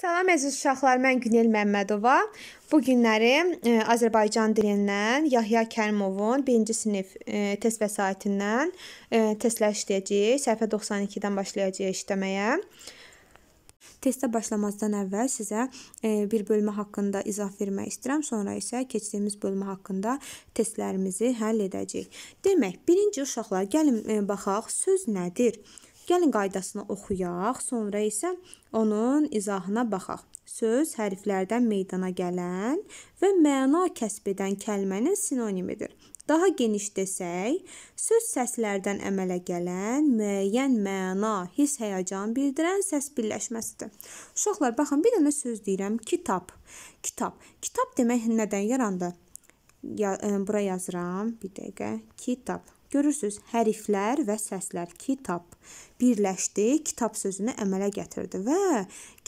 Salam əziz uşaqlar, mən Günel Məmmədova. Bu günləri e, Azərbaycan dilindən Yahya Kərimovun 1-ci sinif e, test vəsaitindən e, testlər işləyəcəyik. Səhifə 92-dən başlayacağıq işləməyə. Testə başlamazdan əvvəl sizə e, bir bölmə haqqında izah vermək istəyirəm. Sonra isə keçdiyimiz bölmə haqqında testlərimizi həll edəcəyik. Demək, birinci uşaqlar, gəlin e, baxaq, söz nədir? Söz nədir? Gəlin qaydasını oxuyaq, sonra isə onun izahına baxaq. Söz hərflərdən meydana gələn və məna kəsb edən kəlmənin sinonimidir. Daha geniş desək, söz səslərdən əmələ gələn, müəyyən məna, hiss, həyəcan bildirən səs birləşməsidir. Uşaqlar, baxın, bir dənə söz deyirəm, kitab. Kitab. Kitab demək nədən yarandı? Ya, e, bura yazıram, bir dəqiqə. Kitab. Görürsüz, hərflər və səslər kitab birləşdi, kitab sözünü əmələ gətirdi və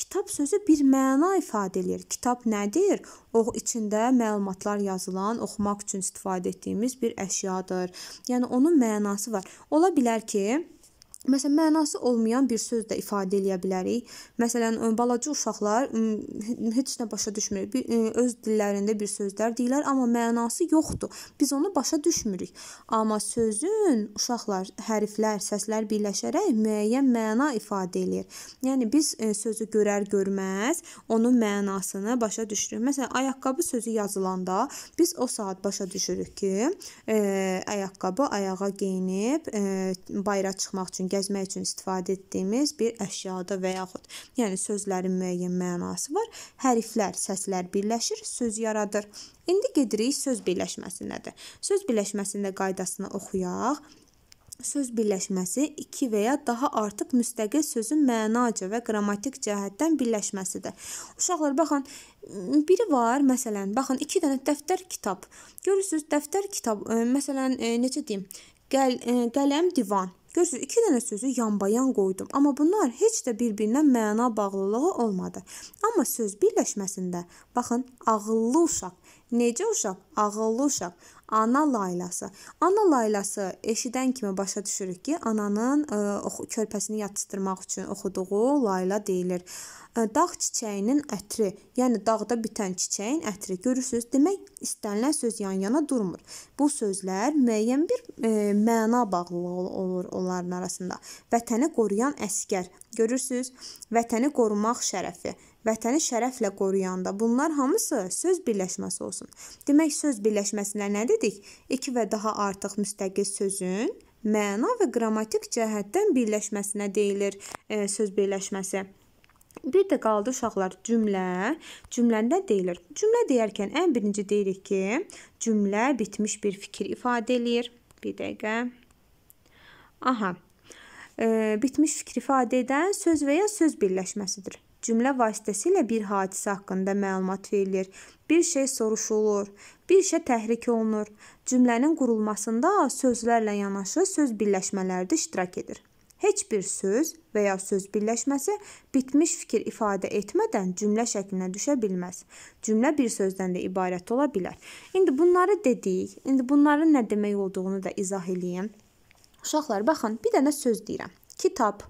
kitab sözü bir məna ifadə eləyir. Kitab nədir? O içində məlumatlar yazılan, oxumaq üçün istifadə etdiyimiz bir əşyadır. Yəni onun mənası var. Ola bilər ki, Məsələn, mənası olmayan bir sözlə ifadə eləyə bilərik. Məsələn, balaca uşaqlar heç nə başa düşmür. Bir, öz dillərində bir sözlər deyirlər, amma mənası yoxdur. Biz onu başa düşmürük. Amma sözün uşaqlar hərflər, səslər birləşərək müəyyən məna ifadə eləyir. Yəni biz sözü görər görməz onun mənasını başa düşürük. Məsələn, ayaqqabı sözü yazılanda biz o saat başa düşürük ki, ə, ayaqqabı ayağa geyinib ə, bayıra çıxmaq üçün gəzmək üçün istifadə etdiyimiz bir əşyada və yaxud, yəni sözlərin müəyyən mənası var. Hərflər, səslər birləşir, söz yaradır. İndi gedirik söz birləşməsinədir. Söz birləşməsində qaydasını oxuyaq. Söz birləşməsi 2 və ya daha artıq müstəqil sözün mənaca və qrammatik cəhətdən birləşməsidir. Uşaqlar baxın, biri var, məsələn, baxın 2 dənə dəftər kitab. Görürsüz, dəftər kitab, e, məsələn, e, necə deyim, qəl e, qələm divan Görürsüz, iki dənə sözü yanbayan qoydum, amma bunlar heç də bir-birinə məna bağlılığı olmadı. Amma söz birləşməsində baxın, ağıllı uşaq Necə uşaq? Ağıllı uşaq. Ana laylası. Ana laylası eşidən kimi başa düşürük ki, ananın ə, körpəsini yatışdırmaq üçün oxuduğu layla deyilir. Dağ çiçəyinin ətri, yəni dağda bitən çiçəyin ətri görürsüz? Demək istənilən söz yan-yana durmur. Bu sözlər müəyyən bir e, məna bağlılığı olur onların arasında. Vətəni qoruyan əskər, görürsüz? Vətəni qorumaq şərəfi, vətəni şərəflə qoruyanda. Bunlar hamısı söz birləşməsi olsun. Demək söz birləşməsinə nə dedik? 2 və daha artıq müstəqil sözün məna və qrammatik cəhətdən birləşməsinə deyilir e, söz birləşməsi. Bir də qaldı uşaqlar cümlə. Cümləndə deyilir. Cümlə deyərkən ən birinci deyirik ki, cümlə bitmiş bir fikir ifadə eləyir. Bir dəqiqə. Aha. E, bitmiş fikir ifadə edən söz və ya söz birləşməsidir. Cümlə vasitəsilə bir hadisə haqqında məlumat verilir. Bir şey soruşulur, bir şey təhrik olunur. Cümlənin qurulmasında sözlərlə yanaşı söz birləşmələri də iştirak edir heç bir söz və ya söz birləşməsi bitmiş fikir ifadə etmədən cümlə şəklinə düşə bilməz. Cümlə bir sözdən də ibarət ola bilər. İndi bunları dedik. İndi bunların nə demək olduğunu da izah eləyim. Uşaqlar, baxın, bir dənə söz deyirəm. Kitab.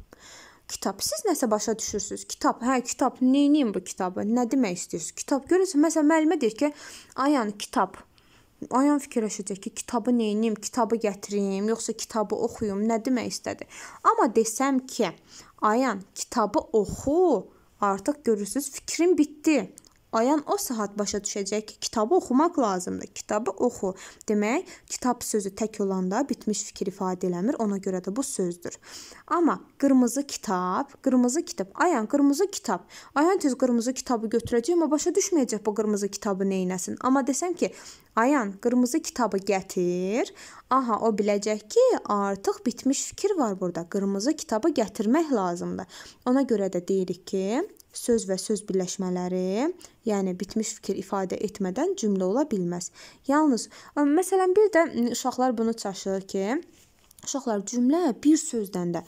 Kitab. Siz nəsə başa düşürsüz. Kitab. Hə, kitab. Neyniyim bu kitabı? Nə demək istəyirsiniz? Kitab görürsüz. Məsələn, müəllimə deyir ki, ayan yəni kitab ayan fikirləşəcək ki, kitabı neyinim, kitabı gətirim, yoxsa kitabı oxuyum, nə demək istədi. Amma desəm ki, ayan kitabı oxu, artıq görürsüz, fikrim bitdi. Ayan o saat başa düşəcək ki, kitabı oxumaq lazımdır. Kitabı oxu. Demək, kitab sözü tək olanda bitmiş fikir ifadə eləmir. Ona görə də bu sözdür. Amma qırmızı kitab, qırmızı kitab. Ayan qırmızı kitab. Ayan tez qırmızı kitabı götürəcək, amma başa düşməyəcək bu qırmızı kitabı nə edəsin. Amma desəm ki, Ayan, qırmızı kitabı gətir. Aha, o biləcək ki, artıq bitmiş fikir var burada. Qırmızı kitabı gətirmək lazımdır. Ona görə də deyirik ki, söz və söz birləşmələri, yəni bitmiş fikir ifadə etmədən cümlə ola bilməz. Yalnız məsələn bir də uşaqlar bunu çaşırır ki, Uşaqlar cümlə bir sözdən də,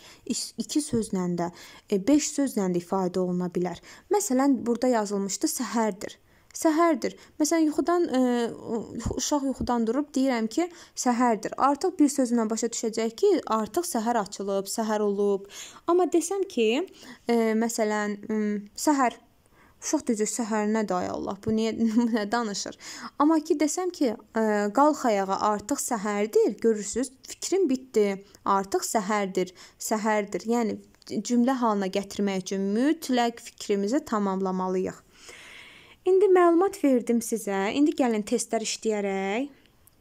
iki sözlə də, e, beş sözlə də ifadə oluna bilər. Məsələn, burada yazılmışdı səhərdir səhərdir. Məsələn, yuxudan ə, e, uşaq yuxudan durub deyirəm ki, səhərdir. Artıq bir sözlə başa düşəcək ki, artıq səhər açılıb, səhər olub. Amma desəm ki, ə, e, məsələn, ə, səhər Uşaq deyəcək səhərinə day Allah. Bu niyə nə danışır? Amma ki desəm ki, ə, e, qalx ayağa, artıq səhərdir. Görürsüz, fikrim bitdi. Artıq səhərdir. Səhərdir. Yəni cümlə halına gətirmək üçün mütləq fikrimizi tamamlamalıyıq. İndi məlumat verdim sizə. İndi gəlin testlər işləyərək.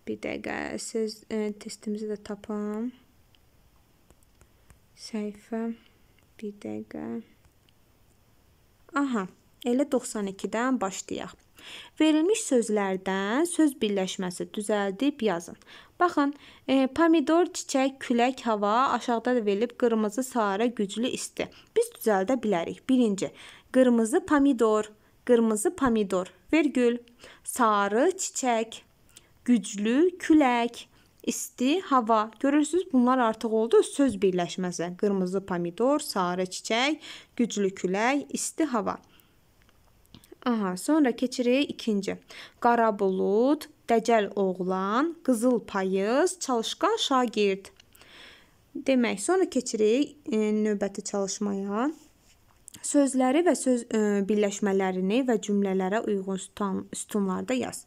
Bir dəqiqə söz e, testimizi də tapım. Səhifə. Bir dəqiqə. Aha, elə 92-dən başlayaq. Verilmiş sözlərdən söz birləşməsi düzəldib yazın. Baxın, e, pomidor, çiçək, külək, hava aşağıda da verilib qırmızı, sarı, güclü, isti. Biz düzəldə bilərik. Birinci, qırmızı pomidor. Qırmızı pomidor, vergül. Sarı çiçək, güclü külək, isti hava. Görürsüz, bunlar artıq oldu söz birləşməsi. Qırmızı pomidor, sarı çiçək, güclü külək, isti hava. Aha, sonra keçirik ikinci. Qara bulud, dəcəl oğlan, qızıl payız, çalışqan şagird. Demək, sonra keçirik e, növbəti çalışmaya. Sözləri və söz ə, e, birləşmələrini və cümlələrə uyğun sütun, sütunlarda yaz.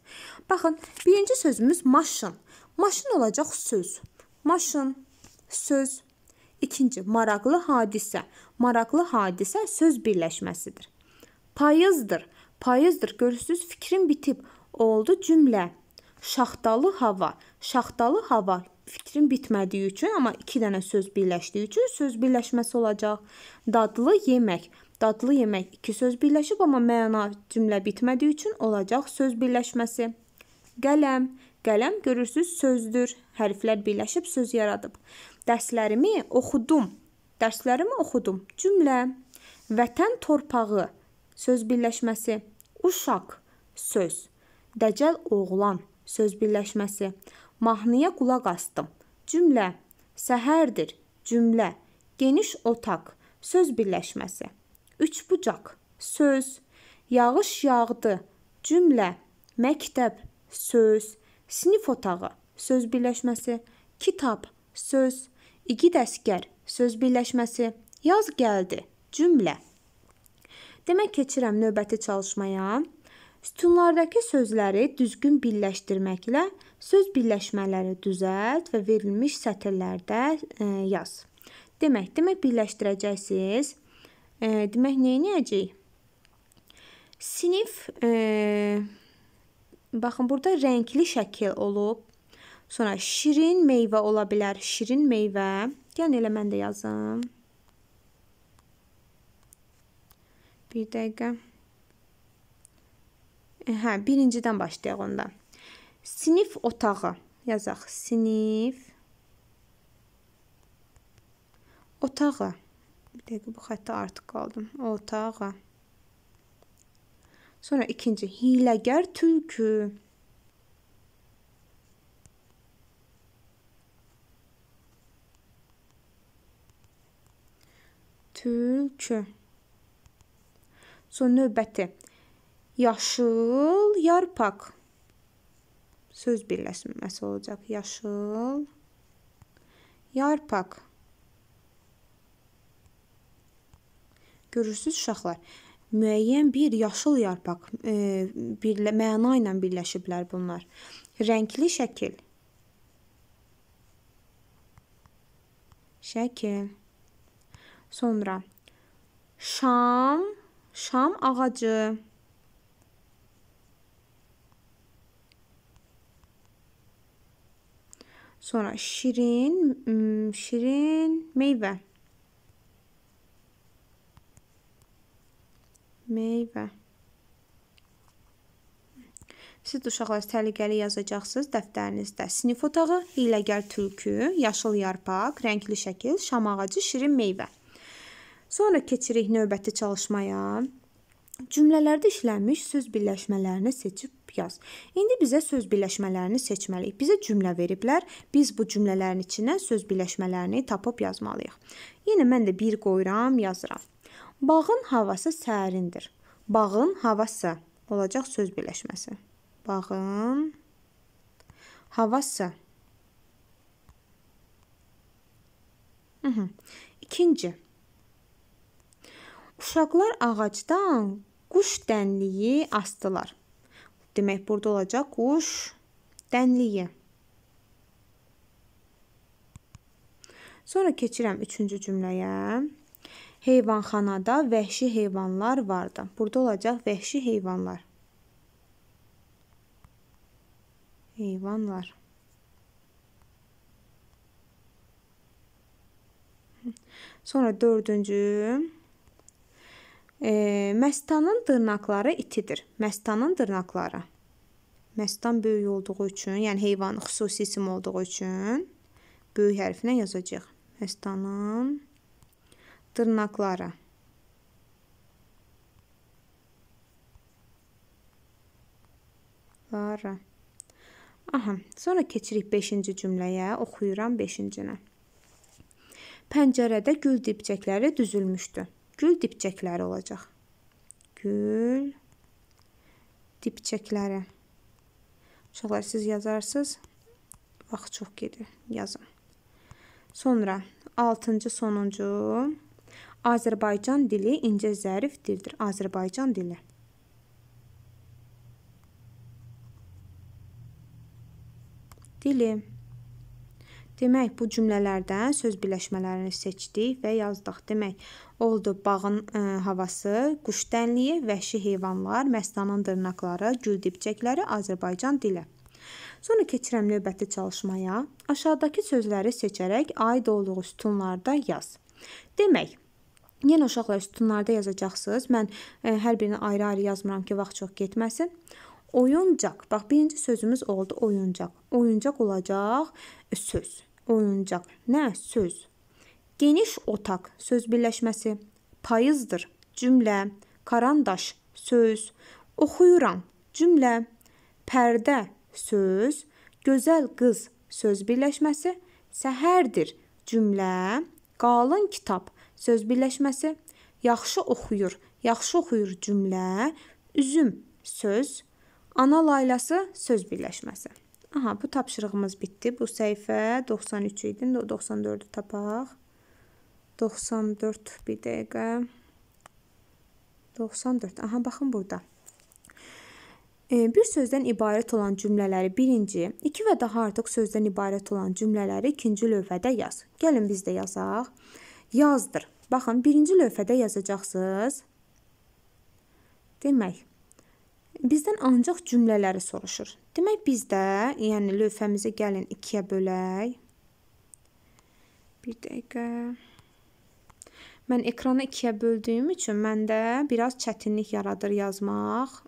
Baxın, birinci sözümüz maşın. Maşın olacaq söz. Maşın, söz. İkinci, maraqlı hadisə. Maraqlı hadisə söz birləşməsidir. Payızdır. Payızdır. Görürsüz, fikrin bitib oldu cümlə. Şaxtalı hava. Şaxtalı hava fikrin bitmədiyi üçün, amma 2 dənə söz birləşdiyi üçün söz birləşməsi olacaq. Dadlı yemək. Dadlı yemək iki söz birləşib, amma məna cümlə bitmədiyi üçün olacaq söz birləşməsi. Qələm. Qələm görürsüz sözdür. Hərflər birləşib söz yaradıb. Dərslərimi oxudum. Dərslərimi oxudum. Cümlə. Vətən torpağı söz birləşməsi. Uşaq söz. Dəcəl oğlan söz birləşməsi. Mahnıya qulaq asdım. Cümlə. Səhərdir. Cümlə. Geniş otaq söz birləşməsi. Üçbucaq, söz, yağış yağdı, cümlə, məktəb, söz, sinif otağı, söz birləşməsi, kitab, söz, igid əsgər, söz birləşməsi, yaz gəldi, cümlə. Demək keçirəm növbəti çalışmaya. Sütunlardakı sözləri düzgün birləşdirməklə söz birləşmələri düzəlt və verilmiş sətirlərdə e, yaz. Demək, demək birləşdirəcəksiniz. E, demək nə edəcəyik? Sinif e, baxın burada rəngli şəkil olub. Sonra şirin meyvə ola bilər, şirin meyvə. Yəni elə mən də yazım. Bir dəqiqə. E, hə, birincidən başlayaq onda. Sinif otağı yazaq. Sinif otağı. Bir dəqiqə bu xəttə artıq qaldım. Otağa. Sonra ikinci hiləgər tülkü. Tülkü. Sonra növbəti yaşıl yarpaq. Söz birləşməsi olacaq. Yaşıl yarpaq. Görürsüz uşaqlar, müəyyən bir yaşıl yarpaq e, bir məna ilə birləşiblər bunlar. Rəngli şəkil. Şəkil. Sonra şam, şam ağacı. Sonra şirin, şirin meyvə. meyvə. Siz də uşaqlar səliqəli yazacaqsınız dəftərinizdə. Sinif otağı, hiyləgər tülkü, yaşıl yarpaq, rəngli şəkil, şam ağacı, şirin meyvə. Sonra keçirik növbəti çalışmaya. Cümlələrdə işlənmiş söz birləşmələrini seçib yaz. İndi bizə söz birləşmələrini seçməliyik. Bizə cümlə veriblər. Biz bu cümlələrin içinə söz birləşmələrini tapıb yazmalıyıq. Yenə mən də bir qoyuram, yazıram. Bağın havası sərindir. Bağın havası olacaq söz birləşməsi. Bağın havası. Hı -hı. İkinci. Uşaqlar ağacdan quş dənliyi astılar. Demək burada olacaq quş dənliyi. Sonra keçirəm üçüncü cümləyə. Heyvanxanada vəhşi heyvanlar vardı. Burada olacaq vəhşi heyvanlar. Heyvanlar. Sonra dördüncü. E, məstanın dırnaqları itidir. Məstanın dırnaqları. Məstan böyük olduğu üçün, yəni heyvanın xüsusi isim olduğu üçün böyük hərfinə yazacağıq. Məstanın tırnaklara Lara. Aha, sonra keçirik 5-ci cümləyə, oxuyuram 5-cinə. Pəncərədə gül dibçəkləri düzülmüşdü. Gül dibçəkləri olacaq. Gül dibçəkləri. Uşaqlar siz yazarsınız. Vaxt çox gedir. Yazın. Sonra 6-cı sonuncu Azərbaycan dili incə zərif dildir. Azərbaycan dili. Dili. Demək, bu cümlələrdən söz birləşmələrini seçdik və yazdıq. Demək, oldu bağın ə, e, havası, quş dənliyi, vəhşi heyvanlar, məstanın dırnaqları, gül dibçəkləri Azərbaycan dili. Sonra keçirəm növbəti çalışmaya. Aşağıdakı sözləri seçərək aid olduğu sütunlarda yaz. Demək, Yenə uşaqlar sütunlarda yazacaqsınız. Mən ə, e, hər birini ayrı-ayrı yazmıram ki, vaxt çox getməsin. Oyuncaq. Bax, birinci sözümüz oldu oyuncaq. Oyuncaq olacaq söz. Oyuncaq. Nə? Söz. Geniş otaq söz birləşməsi payızdır. Cümlə. Karandaş söz. Oxuyuram cümlə. Pərdə söz. Gözəl qız söz birləşməsi səhərdir. Cümlə. Qalın kitab söz birləşməsi, yaxşı oxuyur, yaxşı oxuyur cümlə, üzüm söz, ana laylası söz birləşməsi. Aha, bu tapşırığımız bitdi. Bu səhifə 93 idi. 94-ü tapaq. 94 bir dəqiqə. 94. Aha, baxın burada. E, bir sözdən ibarət olan cümlələri birinci, iki və daha artıq sözdən ibarət olan cümlələri ikinci lövhədə yaz. Gəlin biz də yazaq yazdır. Baxın, birinci lövhədə yazacaqsınız. Demək, bizdən ancaq cümlələri soruşur. Demək, bizdə, yəni lövhəmizə gəlin ikiyə bölək. Bir dəqiqə. Mən ekranı ikiyə böldüyüm üçün məndə biraz çətinlik yaradır yazmaq.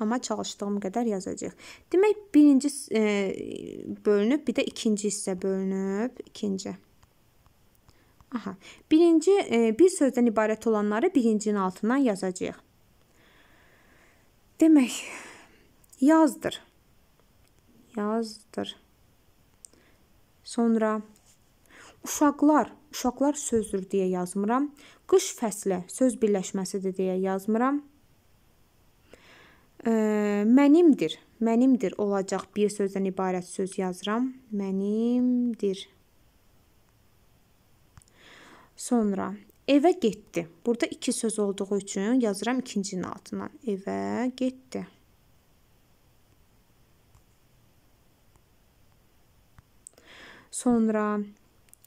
Amma çalışdığım qədər yazacaq. Demək, birinci e, bölünüb, bir də ikinci hissə bölünüb. İkinci. Aha. Birinci e, bir sözdən ibarət olanları birincinin altından yazacağıq. Demək yazdır. Yazdır. Sonra uşaqlar, uşaqlar sözdür deyə yazmıram. Qış fəslə söz birləşməsidir deyə yazmıram. E, mənimdir. Mənimdir olacaq bir sözdən ibarət söz yazıram. Mənimdir. Sonra evə getdi. Burada iki söz olduğu üçün yazıram ikincinin altına. Evə getdi. Sonra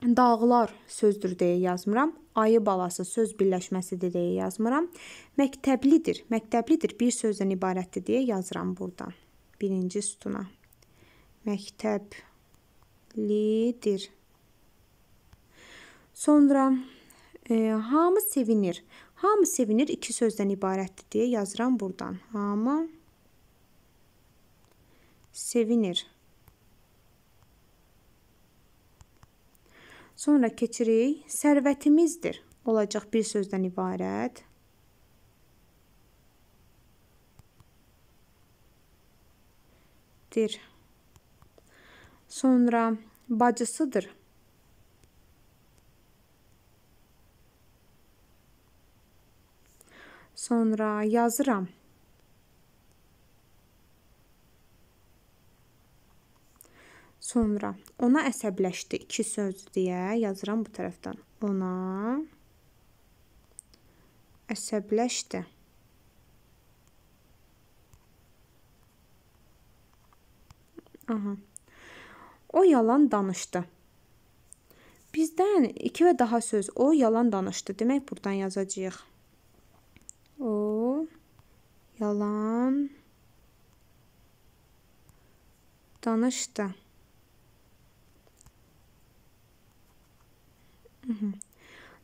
dağlar sözdür deyə yazmıram. Ayı balası söz birləşməsidir deyə yazmıram. Məktəblidir. Məktəblidir bir sözdən ibarətdir deyə yazıram burada. Birinci sütuna. Məktəblidir. Sonra e, hamı sevinir. Hamı sevinir iki sözdən ibarətdir deyə yazıram buradan. Hamı sevinir. Sonra keçirik sərvətimizdir olacaq bir sözdən ibarət. dir. Sonra bacısıdır Sonra yazıram. Sonra ona əsəbləşdi iki söz deyə yazıram bu tərəfdən. Ona əsəbləşdi. Aha. O yalan danışdı. Bizdən iki və daha söz o yalan danışdı. Demək burdan yazacağıq o yalan danışdı.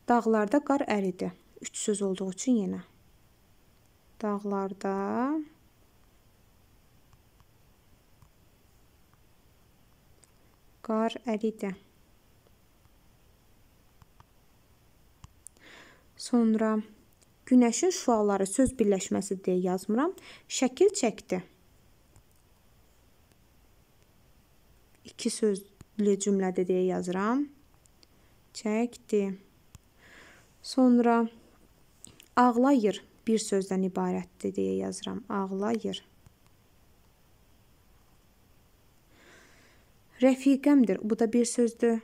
Dağlarda qar əridi. Üç söz olduğu üçün yenə. Dağlarda qar əridi. Sonra Günəşin şüaları söz birləşməsi deyə yazmıram. Şəkil çəkdi. İki sözlü cümlədə deyə yazıram. Çəkdi. Sonra ağlayır bir sözdən ibarətdir deyə yazıram. Ağlayır. Rəfiqəmdir. Bu da bir sözdür.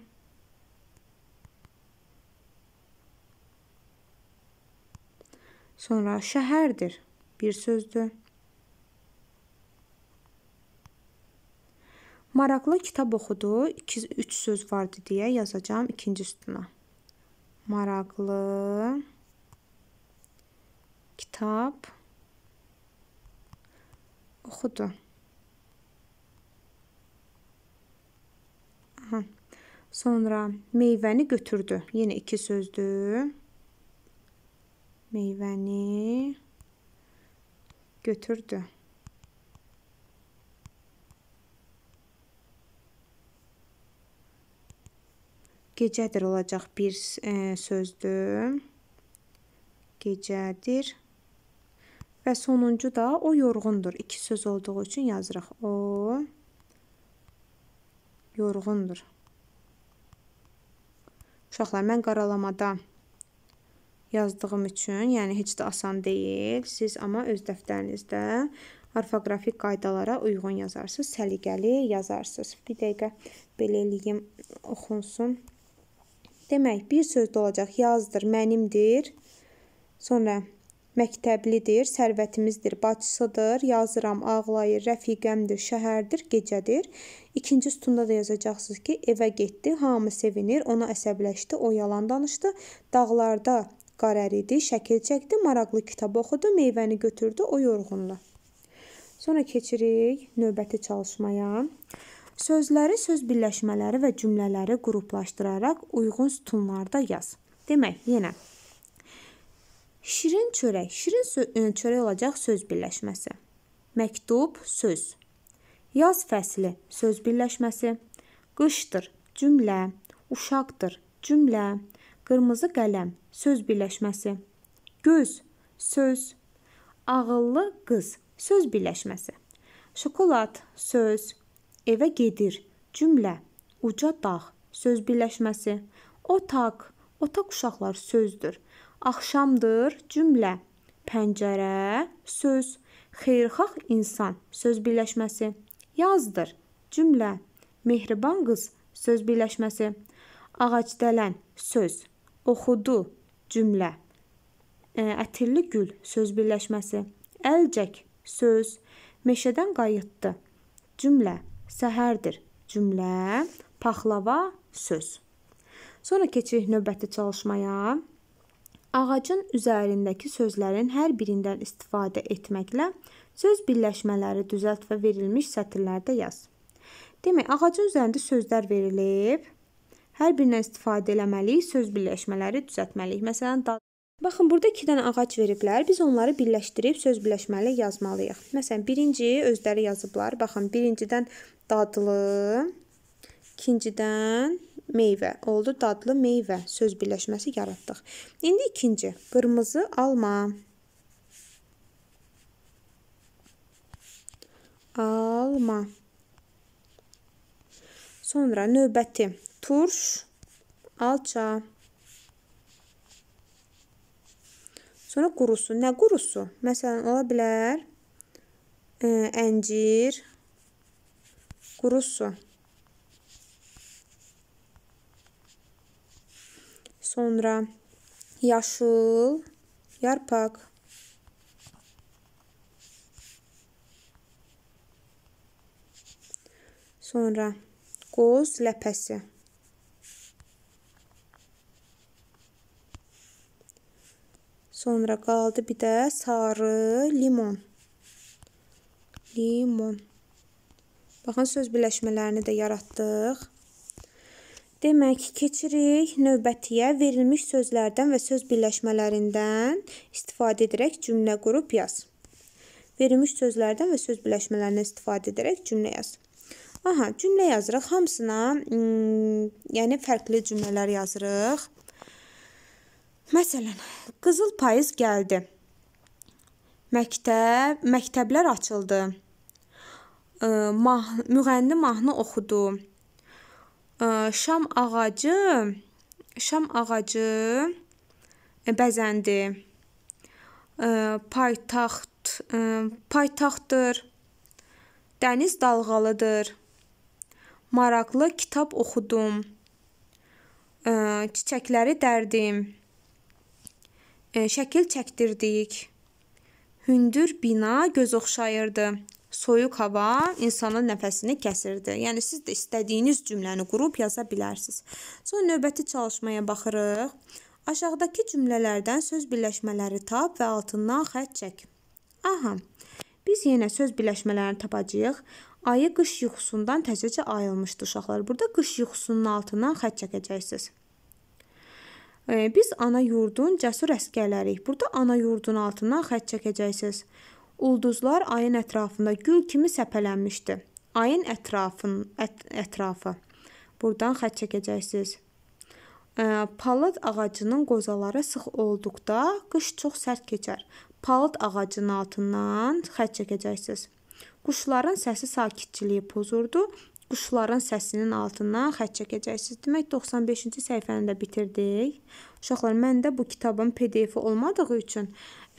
sonra şəhərdir. Bir sözdür. Maraqlı kitab oxudu. 2 3 söz vardı deyə yazacağam ikinci sütuna. Maraqlı kitab oxudu. Aha. Sonra meyvəni götürdü. Yenə iki sözdür meyvəni götürdü. Gecədir olacaq bir e, sözdür. Gecədir. Və sonuncu da o yorğundur. İki söz olduğu üçün yazırıq. O yorğundur. Uşaqlar, mən qaralamada yazdığım üçün, yəni heç də asan deyil. Siz amma öz dəftərinizdə orfoqrafik qaydalara uyğun yazarsınız, səliqəli yazarsınız. Bir dəqiqə belə eləyim, oxunsun. Demək, bir sözdə olacaq yazdır, mənimdir. Sonra məktəblidir, sərvətimizdir, bacısıdır, yazıram, ağlayır, rəfiqəmdir, şəhərdir, gecədir. İkinci sütunda da yazacaqsınız ki, evə getdi, hamı sevinir, ona əsəbləşdi, o yalan danışdı. Dağlarda Qar əridi, şəkil çəkdi, maraqlı kitab oxudu, meyvəni götürdü o yorğunla. Sonra keçirik növbəti çalışmaya. Sözləri, söz birləşmələri və cümlələri qruplaşdıraraq uyğun sütunlarda yaz. Demək, yenə Şirin çörək, şirin e, çörək olacaq söz birləşməsi. Məktub, söz. Yaz fəsli, söz birləşməsi. Qışdır, cümlə. Uşaqdır, cümlə. Qırmızı qələm, söz birləşməsi. Göz, söz. Ağıllı qız, söz birləşməsi. Şokolad, söz. Evə gedir, cümlə. Uca dağ, söz birləşməsi. Otaq, otaq uşaqlar sözdür. Axşamdır, cümlə. Pəncərə, söz. Xeyirxah insan, söz birləşməsi. Yazdır, cümlə. Mehriban qız, söz birləşməsi ağacdələn söz Oxudu cümlə. Ətirli gül söz birləşməsi. Əlcək söz. Meşədən qayıtdı cümlə. Səhərdir cümlə. Paxlava söz. Sonra keçirik növbəti çalışmaya. Ağacın üzərindəki sözlərin hər birindən istifadə etməklə söz birləşmələri düzəlt və verilmiş sətirlərdə yaz. Demək, ağacın üzərində sözlər verilib hər birindən istifadə eləməliyik, söz birləşmələri düzəltməliyik. Məsələn, dad Baxın, burada 2 dənə ağac veriblər. Biz onları birləşdirib söz birləşməli yazmalıyıq. Məsələn, birinci özləri yazıblar. Baxın, birincidən dadlı, ikincidən meyvə. Oldu dadlı meyvə söz birləşməsi yaratdıq. İndi ikinci, qırmızı alma. Alma. Sonra növbəti turş alça. Sonra qurusu. Nə qurusu? Məsələn, ola bilər ə, e, əncir, qurusu. Sonra yaşıl yarpaq. Sonra qoz ləpəsi. Sonra qaldı bir də sarı limon. Limon. Baxın, söz birləşmələrini də yaratdıq. Demək, keçirik növbətiyə verilmiş sözlərdən və söz birləşmələrindən istifadə edərək cümlə qurub yaz. Verilmiş sözlərdən və söz birləşmələrindən istifadə edərək cümlə yaz. Aha, cümlə yazırıq. Hamısına, hmm, yəni fərqli cümlələr yazırıq. Məsələn, qızıl payız gəldi. Məktəb, məktəblər açıldı. Mah, müğənni mahnı oxudu. Şam ağacı, şam ağacı e, bəzəndi. Paytaxt, paytaxtdır. Dəniz dalğalıdır. Maraqlı kitab oxudum. Çiçəkləri dərdim. E, şəkil çəkdirdik. Hündür bina göz oxşayırdı. Soyuq hava insanın nəfəsini kəsirdi. Yəni siz də istədiyiniz cümləni qurub yaza bilərsiniz. Sonra növbəti çalışmaya baxırıq. Aşağıdakı cümlələrdən söz birləşmələri tap və altından xətt çək. Aha. Biz yenə söz birləşmələrini tapacağıq. Ayı qış yuxusundan təzəcə ayılmışdı uşaqlar. Burada qış yuxusunun altından xətt çəkəcəksiniz biz ana yurdun cəsur əskərləriyik. Burada ana yurdun altından xətt çəkəcəksiniz. Ulduzlar ayın ətrafında gül kimi səpələnmişdi. Ayın ətrafın ət, ətrafı. Burdan xətt çəkəcəksiniz. Palıd ağacının qozaları sıx olduqda qış çox sərt keçər. Palıd ağacının altından xətt çəkəcəksiniz. Quşların səsi sakitçiliyi pozurdu quşların səsinin altından xətt çəkəcəksiniz. Demək 95-ci səhifəni də bitirdik. Uşaqlar, məndə bu kitabın PDF-i olmadığı üçün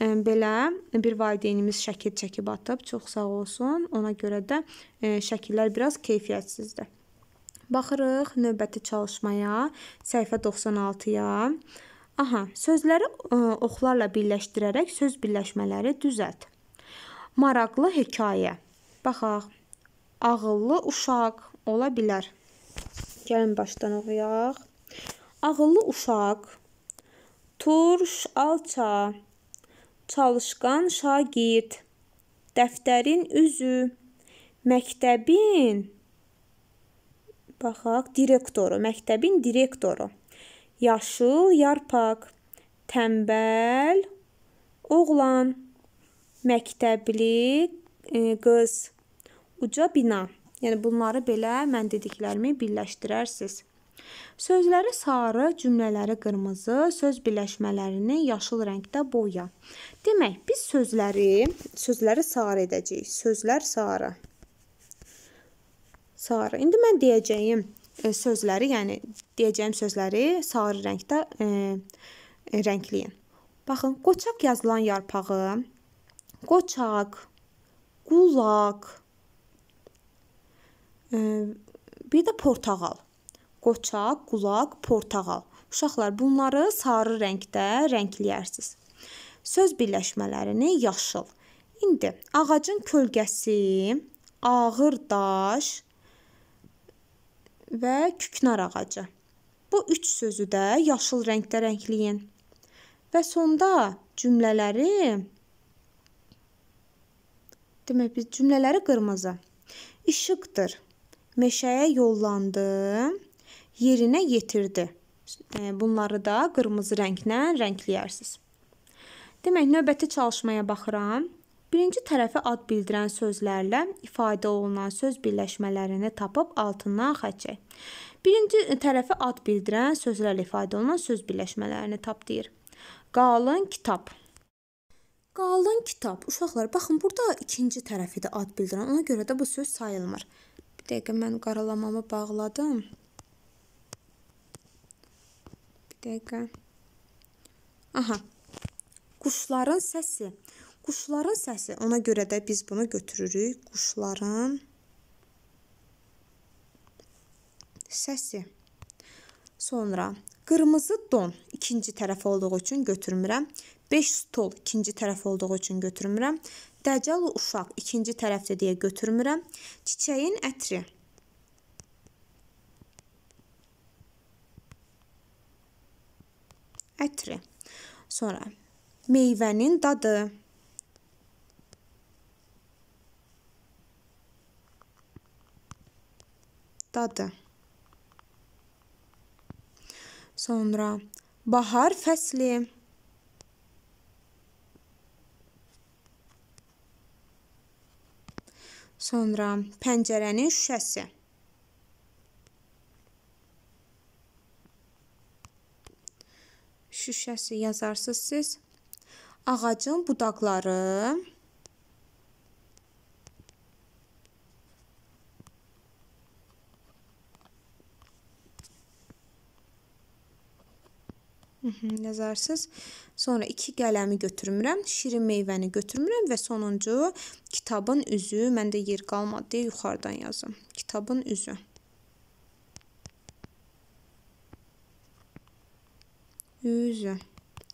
e, belə bir valideynimiz şəkil çəkib atıb, çox sağ olsun. Ona görə də e, şəkillər biraz keyfiyyətsizdir. Baxırıq növbəti çalışmaya, səhifə 96-ya. Aha, sözləri e, oxlarla birləşdirərək söz birləşmələri düzəlt. Maraqlı hekayə. Baxaq ağıllı uşaq ola bilər. Gəlin başdan oxuyaq. Ağıllı uşaq, turş alça, çalışqan şagird, dəftərin üzü, məktəbin baxaq, direktoru, məktəbin direktoru. Yaşıl yarpaq, tənbəl oğlan, məktəbli e, qız uca bina. Yəni bunları belə mən dediklərimi birləşdirərsiz. Sözləri sarı, cümlələri qırmızı, söz birləşmələrini yaşıl rəngdə boya. Demək, biz sözləri, sözləri sarı edəcəyik. Sözlər sarı. Sarı. İndi mən deyəcəyim e, sözləri, yəni deyəcəyim sözləri sarı rəngdə e, e, rəngləyin. Baxın, qoçaq yazılan yarpağı, qoçaq, qulaq, Bir də portağal. Qoçaq, qulaq, portağal. Uşaqlar, bunları sarı rəngdə rəngləyərsiz. Söz birləşmələrini yaşıl. İndi ağacın kölgəsi, ağır daş və küknar ağacı. Bu üç sözü də yaşıl rəngdə rəngləyin. Və sonda cümlələri demək biz cümlələri qırmızı. İşıqdır, meşəyə yollandı, yerinə yetirdi. E, bunları da qırmızı rənglə rəngləyərsiz. Demək, növbəti çalışmaya baxıram. Birinci tərəfi ad bildirən sözlərlə ifadə olunan söz birləşmələrini tapıb altından xətt çək. Birinci tərəfi ad bildirən sözlərlə ifadə olunan söz birləşmələrini tap deyir. Qalın kitab. Qalın kitab. Uşaqlar, baxın, burada ikinci tərəfidir ad bildirən. Ona görə də bu söz sayılmır. Bir dəqiqə mən qaralamamı bağladım. Bir dəqiqə. Aha. Quşların səsi. Quşların səsi. Ona görə də biz bunu götürürük. Quşların səsi. Sonra qırmızı don ikinci tərəf olduğu üçün götürmürəm. 5 stol ikinci tərəf olduğu üçün götürmürəm. Dəcəl uşaq ikinci tərəfdə deyə götürmürəm. Çiçəyin ətri. Ətri. Sonra meyvənin dadı. dadı. Sonra bahar fəsli. Sonra pəncərənin şüşəsi. Şüşəsi yazarsınız siz. Ağacın budaqları. Nəzərsiz. Sonra iki qələmi götürmürəm, şirin meyvəni götürmürəm və sonuncu kitabın üzü, məndə yer qalmadı deyə yuxarıdan yazım. Kitabın üzü. Üzü.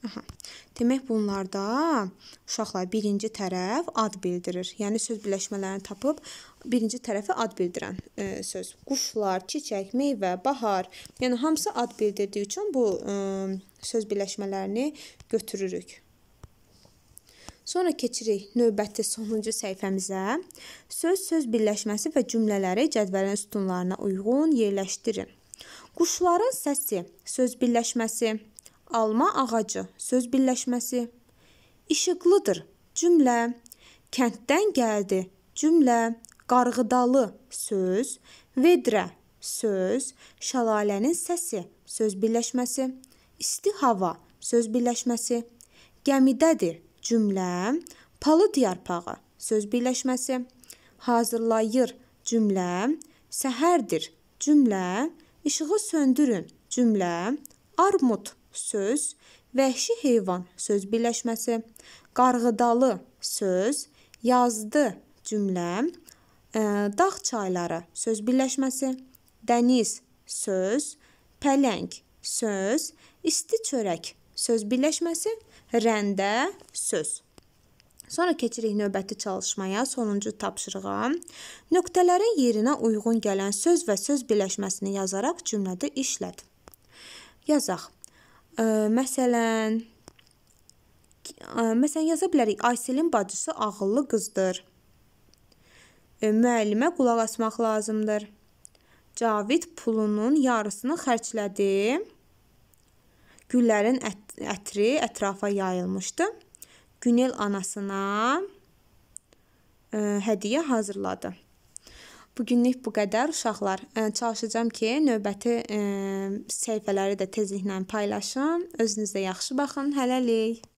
Aha. Demək bunlarda uşaqlar birinci tərəf ad bildirir. Yəni söz birləşmələrini tapıb birinci tərəfə ad bildirən e, söz. Quşlar, çiçək, meyvə, bahar. Yəni hamısı ad bildirdiyi üçün bu e, söz birləşmələrini götürürük. Sonra keçirik növbəti sonuncu səhifəmizə. Söz söz birləşməsi və cümlələri cədvəlin sütunlarına uyğun yerləşdirin. Quşların səsi söz birləşməsi, alma ağacı söz birləşməsi, işıqlıdır cümlə, kənddən gəldi cümlə, qarğıdalı söz, vedrə söz, şəlalənin səsi söz birləşməsi, isti hava söz birləşməsi, gəmidədir cümlə, palıd yarpağı söz birləşməsi, hazırlayır cümlə, səhərdir cümlə, işığı söndürün cümlə, armud söz, vəhşi heyvan söz birləşməsi, qarğıdalı söz, yazdı cümlə, ə, e, dağ çayları söz birləşməsi, dəniz söz, pələng söz, İsti çörək söz birləşməsi, rəndə söz. Sonra keçirik növbəti çalışmaya, sonuncu tapşırığa. Nöqtələrin yerinə uyğun gələn söz və söz birləşməsini yazaraq cümlədə işlət. Yazaq. Ə, məsələn, ə, məsələn yaza bilərik Ayselin bacısı ağıllı qızdır. Ə, müəllimə qulaq asmaq lazımdır. Cavid pulunun yarısını xərclədi. Güllərin ət, ətri ətrafa yayılmışdı. Günel anasına ə, e, hədiyyə hazırladı. Bugünlük bu qədər uşaqlar. Ə, e, çalışacağım ki, növbəti ə, e, səhifələri də tezliklə paylaşım. Özünüzə yaxşı baxın. Hələlik.